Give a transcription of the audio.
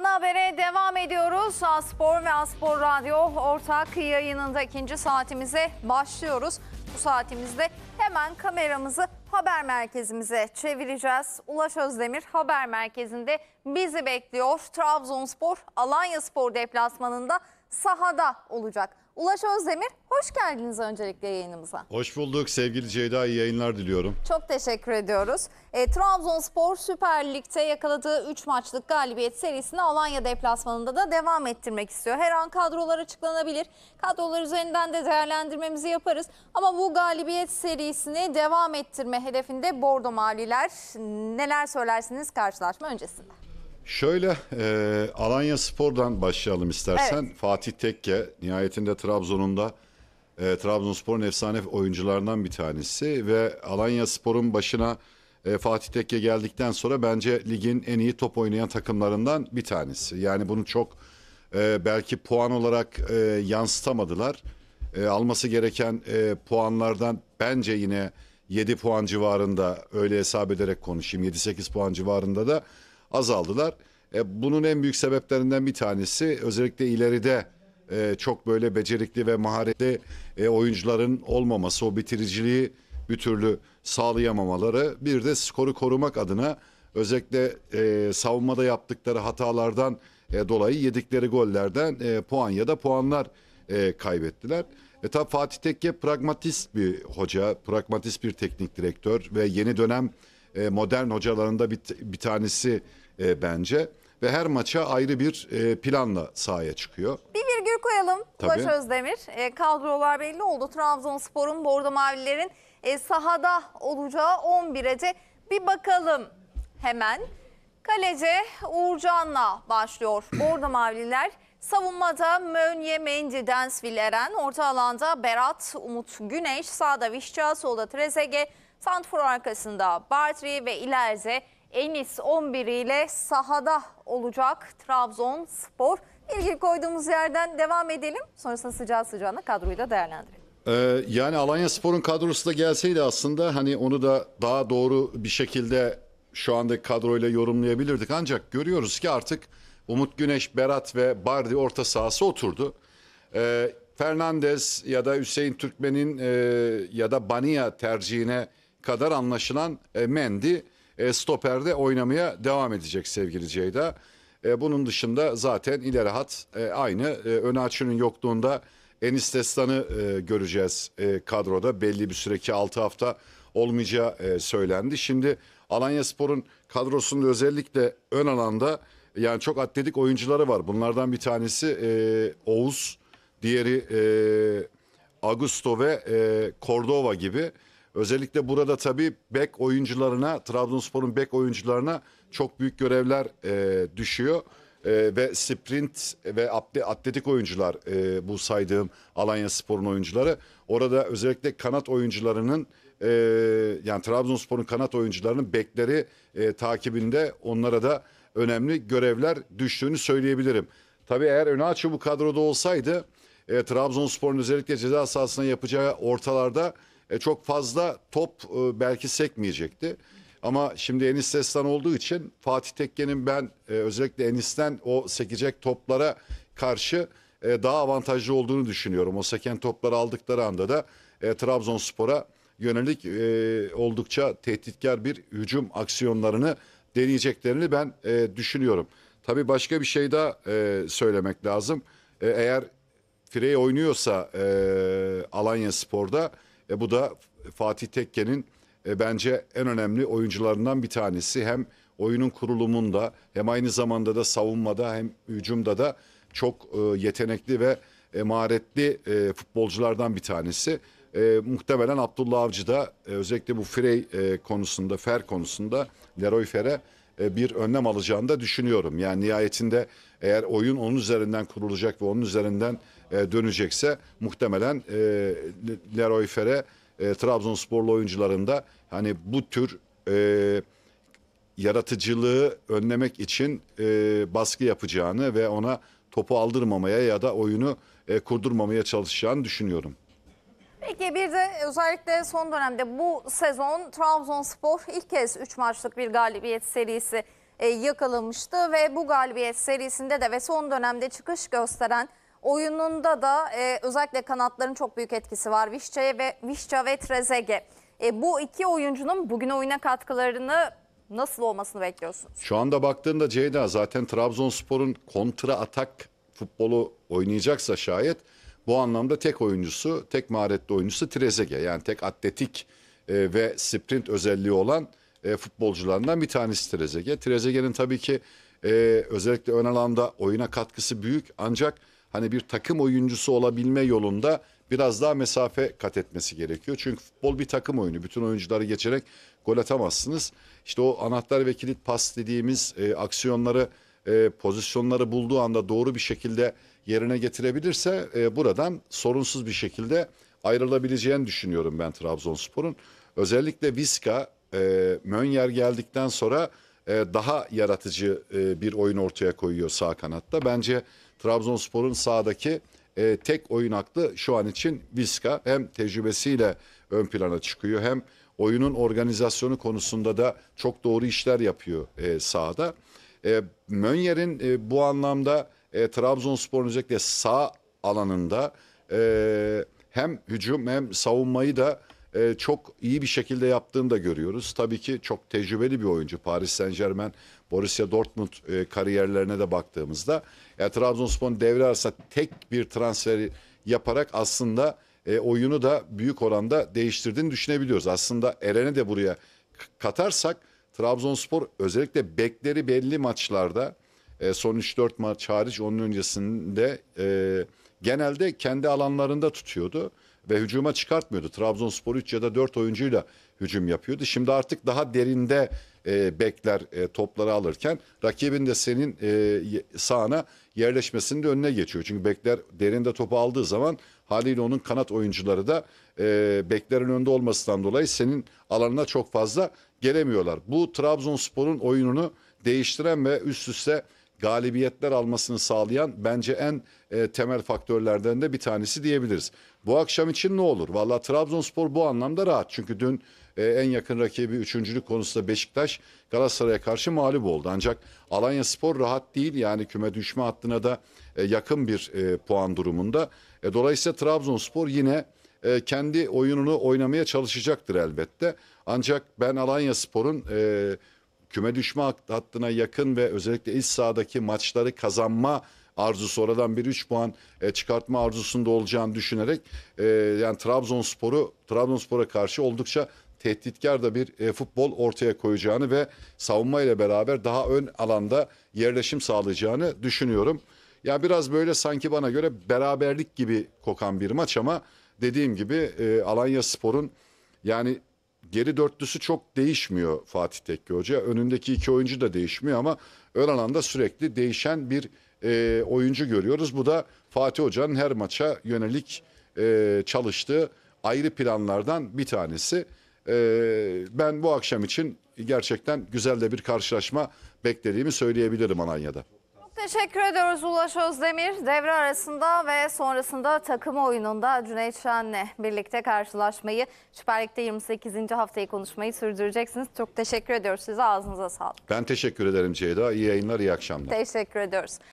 Ana Haber'e devam ediyoruz. Aspor ve Aspor Radyo ortak yayınında ikinci saatimize başlıyoruz. Bu saatimizde hemen kameramızı haber merkezimize çevireceğiz. Ulaş Özdemir haber merkezinde bizi bekliyor. Trabzonspor, Alanya Spor deplasmanında sahada olacak. Ulaş Özdemir hoş geldiniz öncelikle yayınımıza. Hoş bulduk sevgili Ceyda iyi yayınlar diliyorum. Çok teşekkür ediyoruz. E, Trabzonspor Süper Lig'de yakaladığı 3 maçlık galibiyet serisini Alanya deplasmanında da devam ettirmek istiyor. Her an kadrolar açıklanabilir. Kadrolar üzerinden de değerlendirmemizi yaparız. Ama bu galibiyet serisini devam ettirme hedefinde Bordo Maliler neler söylersiniz karşılaşma öncesinde? Şöyle e, Alanya Spor'dan başlayalım istersen. Evet. Fatih Tekke nihayetinde Trabzon'un da e, Trabzonspor'un efsane oyuncularından bir tanesi ve Alanya Spor'un başına e, Fatih Tekke geldikten sonra bence ligin en iyi top oynayan takımlarından bir tanesi. Yani bunu çok e, belki puan olarak e, yansıtamadılar. E, alması gereken e, puanlardan bence yine 7 puan civarında öyle hesap ederek konuşayım 7-8 puan civarında da azaldılar. E, bunun en büyük sebeplerinden bir tanesi özellikle ileride e, çok böyle becerikli ve maharetli e, oyuncuların olmaması, o bitiriciliği bir türlü sağlayamamaları. Bir de skoru korumak adına özellikle e, savunmada yaptıkları hatalardan e, dolayı yedikleri gollerden e, puan ya da puanlar e, kaybettiler. E tabi Fatih Tekke pragmatist bir hoca, pragmatist bir teknik direktör ve yeni dönem e, modern hocalarında bir, bir tanesi e, bence. Ve her maça ayrı bir e, planla sahaya çıkıyor. Bir virgül koyalım Tabii. Ulaş Özdemir. E, kadrolar belli oldu. Trabzonspor'un, Bordo Mavililerin e, sahada olacağı 11'ece bir bakalım hemen. Kaleci Uğurcan'la başlıyor. Bordo Mavililer savunmada Mönye Mendy Densville Eren, orta alanda Berat Umut Güneş, sağda Vişça, solda Trezege, Santfor arkasında Bartri ve ileride Enis 11 ile sahada olacak Trabzonspor. İlgi koyduğumuz yerden devam edelim. Sonrasında sıcağı sıcağına kadroyu da değerlendirelim. Ee, yani Alanya Spor'un kadrosu da gelseydi aslında hani onu da daha doğru bir şekilde şu andaki kadroyla yorumlayabilirdik. Ancak görüyoruz ki artık Umut Güneş, Berat ve Bardi orta sahası oturdu. Ee, Fernandez ya da Hüseyin Türkmen'in e, ya da Bania tercihine kadar anlaşılan e, Mendy e, stoperde oynamaya devam edecek sevgili Ceyda. E, bunun dışında zaten ileri hat e, aynı. E, Önaçı'nın yokluğunda Enis Destan'ı e, göreceğiz e, kadroda. Belli bir süreki 6 hafta olmayacağı e, söylendi. Şimdi Alanya Spor'un kadrosunda özellikle ön alanda yani çok atletik oyuncuları var. Bunlardan bir tanesi e, Oğuz, diğeri e, Augusto ve e, Cordova gibi Özellikle burada tabii bek oyuncularına, Trabzonspor'un bek oyuncularına çok büyük görevler e, düşüyor. E, ve sprint ve atletik oyuncular e, bu saydığım Alanya Spor'un oyuncuları. Orada özellikle kanat oyuncularının e, yani Trabzonspor'un kanat oyuncularının bekleri e, takibinde onlara da önemli görevler düştüğünü söyleyebilirim. Tabii eğer Önaço bu kadroda olsaydı e, Trabzonspor'un özellikle ceza sahasına yapacağı ortalarda e, çok fazla top e, belki sekmeyecekti. Ama şimdi Enis Destan olduğu için Fatih Tekke'nin ben e, özellikle Enis'ten o sekecek toplara karşı e, daha avantajlı olduğunu düşünüyorum. O seken topları aldıkları anda da e, Trabzonspor'a yönelik e, oldukça tehditkar bir hücum aksiyonlarını deneyeceklerini ben e, düşünüyorum. Tabii başka bir şey daha e, söylemek lazım. E, eğer Frey oynuyorsa e, Alanya Spor'da e, bu da Fatih Tekke'nin e, bence en önemli oyuncularından bir tanesi. Hem oyunun kurulumunda hem aynı zamanda da savunmada hem hücumda da çok e, yetenekli ve e, maharetli e, futbolculardan bir tanesi. E, muhtemelen Abdullah Avcı da e, özellikle bu Frey e, konusunda, Fer konusunda Leroy Fer'e e, bir önlem alacağını da düşünüyorum. Yani nihayetinde eğer oyun onun üzerinden kurulacak ve onun üzerinden e, dönecekse muhtemelen e, Leroy Ferre e, Trabzonsporlu oyuncularında hani bu tür e, yaratıcılığı önlemek için baskı yapacağını ve ona topu aldırmamaya ya da oyunu kurdurmamaya çalışacağını düşünüyorum. Peki bir de özellikle son dönemde bu sezon Trabzonspor ilk kez 3 maçlık bir galibiyet serisi yakalamıştı ve bu galibiyet serisinde de ve son dönemde çıkış gösteren oyununda da e, özellikle kanatların çok büyük etkisi var. Vişça'ya ve Vişça ve Trezege. E, bu iki oyuncunun bugün oyuna katkılarını nasıl olmasını bekliyorsunuz? Şu anda baktığında Ceyda zaten Trabzonspor'un kontra atak futbolu oynayacaksa şayet bu anlamda tek oyuncusu, tek maharetli oyuncusu Trezege. Yani tek atletik e, ve sprint özelliği olan e, futbolcularından bir tanesi Trezege. Trezege'nin tabii ki e, özellikle ön alanda oyuna katkısı büyük ancak hani bir takım oyuncusu olabilme yolunda biraz daha mesafe kat etmesi gerekiyor. Çünkü futbol bir takım oyunu. Bütün oyuncuları geçerek gol atamazsınız. İşte o anahtar ve kilit pas dediğimiz e, aksiyonları, e, pozisyonları bulduğu anda doğru bir şekilde yerine getirebilirse e, buradan sorunsuz bir şekilde ayrılabileceğini düşünüyorum ben Trabzonspor'un. Özellikle Viska, e, Mönyer geldikten sonra e, daha yaratıcı e, bir oyun ortaya koyuyor sağ kanatta. Bence Trabzonspor'un sağdaki e, tek oyun aklı şu an için Viska. Hem tecrübesiyle ön plana çıkıyor hem oyunun organizasyonu konusunda da çok doğru işler yapıyor sahada. Mönyer'in bu anlamda Trabzonspor'un özellikle sağ alanında hem hücum hem savunmayı da e, çok iyi bir şekilde yaptığını da görüyoruz. Tabii ki çok tecrübeli bir oyuncu. Paris Saint Germain, Borussia Dortmund e, kariyerlerine de baktığımızda ya Trabzonspor'un devre arasında tek bir transferi yaparak aslında e, oyunu da büyük oranda değiştirdiğini düşünebiliyoruz. Aslında Eren'i de buraya katarsak Trabzonspor özellikle bekleri belli maçlarda e, son 3-4 maç hariç onun öncesinde e, genelde kendi alanlarında tutuyordu ve hücuma çıkartmıyordu. Trabzonspor 3 ya da 4 oyuncuyla hücum yapıyordu. Şimdi artık daha derinde e, bekler e, topları alırken rakibin de senin e, sağına yerleşmesinin de önüne geçiyor. Çünkü bekler derinde topu aldığı zaman haliyle onun kanat oyuncuları da e, beklerin önünde olmasından dolayı senin alanına çok fazla gelemiyorlar. Bu Trabzonspor'un oyununu değiştiren ve üst üste galibiyetler almasını sağlayan bence en e, temel faktörlerden de bir tanesi diyebiliriz. Bu akşam için ne olur? Valla Trabzonspor bu anlamda rahat. Çünkü dün e, en yakın rakibi üçüncülük konusunda Beşiktaş Galatasaray'a karşı mağlup oldu. Ancak Alanya Spor rahat değil yani küme düşme hattına da e, yakın bir e, puan durumunda. E, dolayısıyla Trabzonspor yine e, kendi oyununu oynamaya çalışacaktır elbette. Ancak ben Alanya Spor'un... E, küme düşme hattına yakın ve özellikle iç sahadaki maçları kazanma arzusu oradan bir 3 puan e, çıkartma arzusunda olacağını düşünerek e, yani Trabzonspor'u Trabzonspor'a karşı oldukça tehditkar da bir e, futbol ortaya koyacağını ve savunma ile beraber daha ön alanda yerleşim sağlayacağını düşünüyorum. Ya biraz böyle sanki bana göre beraberlik gibi kokan bir maç ama dediğim gibi e, Alanya Spor'un yani geri dörtlüsü çok değişmiyor Fatih Tekke Hoca. Önündeki iki oyuncu da değişmiyor ama ön alanda sürekli değişen bir e, oyuncu görüyoruz. Bu da Fatih Hoca'nın her maça yönelik e, çalıştığı ayrı planlardan bir tanesi. E, ben bu akşam için gerçekten güzel de bir karşılaşma beklediğimi söyleyebilirim Alanya'da. Teşekkür ediyoruz Ulaş Özdemir. Devre arasında ve sonrasında takım oyununda Cüneyt Şen'le birlikte karşılaşmayı, Süper Lig'de 28. haftayı konuşmayı sürdüreceksiniz. Çok teşekkür ediyoruz size. Ağzınıza sağlık. Ben teşekkür ederim Ceyda. İyi yayınlar, iyi akşamlar. Teşekkür ediyoruz.